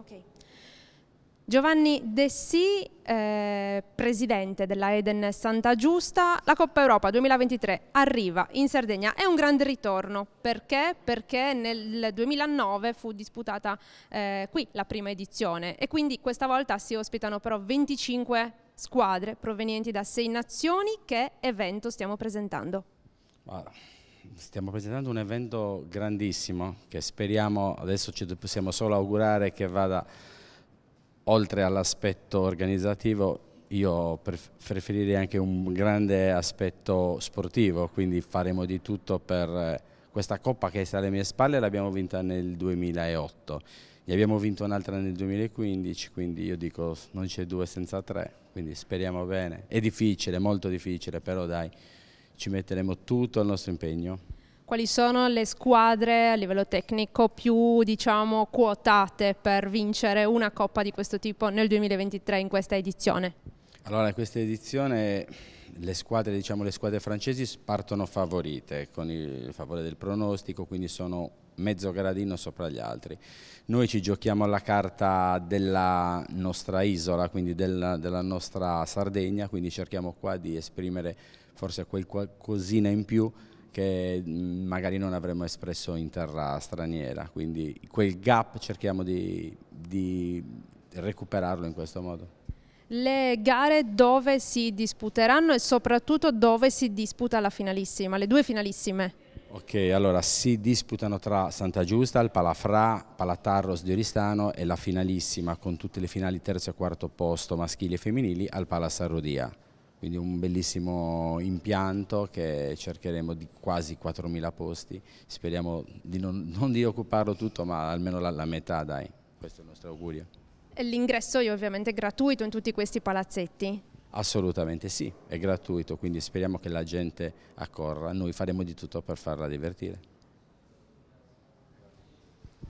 Ok. Giovanni Dessì, eh, presidente della Eden Santa Giusta, la Coppa Europa 2023 arriva in Sardegna, è un grande ritorno, perché? Perché nel 2009 fu disputata eh, qui la prima edizione e quindi questa volta si ospitano però 25 squadre provenienti da sei nazioni, che evento stiamo presentando? Wow stiamo presentando un evento grandissimo che speriamo, adesso ci possiamo solo augurare che vada oltre all'aspetto organizzativo, io preferirei anche un grande aspetto sportivo, quindi faremo di tutto per eh, questa coppa che sta alle mie spalle, l'abbiamo vinta nel 2008, ne abbiamo vinto un'altra nel 2015, quindi io dico non c'è due senza tre, quindi speriamo bene, è difficile, molto difficile, però dai ci metteremo tutto il nostro impegno. Quali sono le squadre a livello tecnico più diciamo, quotate per vincere una coppa di questo tipo nel 2023 in questa edizione? Allora, questa edizione le squadre, diciamo, le squadre francesi partono favorite con il favore del pronostico, quindi sono mezzo gradino sopra gli altri. Noi ci giochiamo la carta della nostra isola, quindi della, della nostra Sardegna, quindi cerchiamo qua di esprimere forse quel qualcosina in più che mm, magari non avremmo espresso in terra straniera, quindi quel gap cerchiamo di, di recuperarlo in questo modo le gare dove si disputeranno e soprattutto dove si disputa la finalissima, le due finalissime. Ok, allora si disputano tra Santa Giusta, il Palafra, Palatarros di Oristano e la finalissima con tutte le finali terzo e quarto posto maschili e femminili al Palasarrodia. Quindi un bellissimo impianto che cercheremo di quasi 4.000 posti, speriamo di non, non di occuparlo tutto ma almeno la, la metà dai, questo è il nostro augurio. L'ingresso è ovviamente gratuito in tutti questi palazzetti? Assolutamente sì, è gratuito, quindi speriamo che la gente accorra, noi faremo di tutto per farla divertire.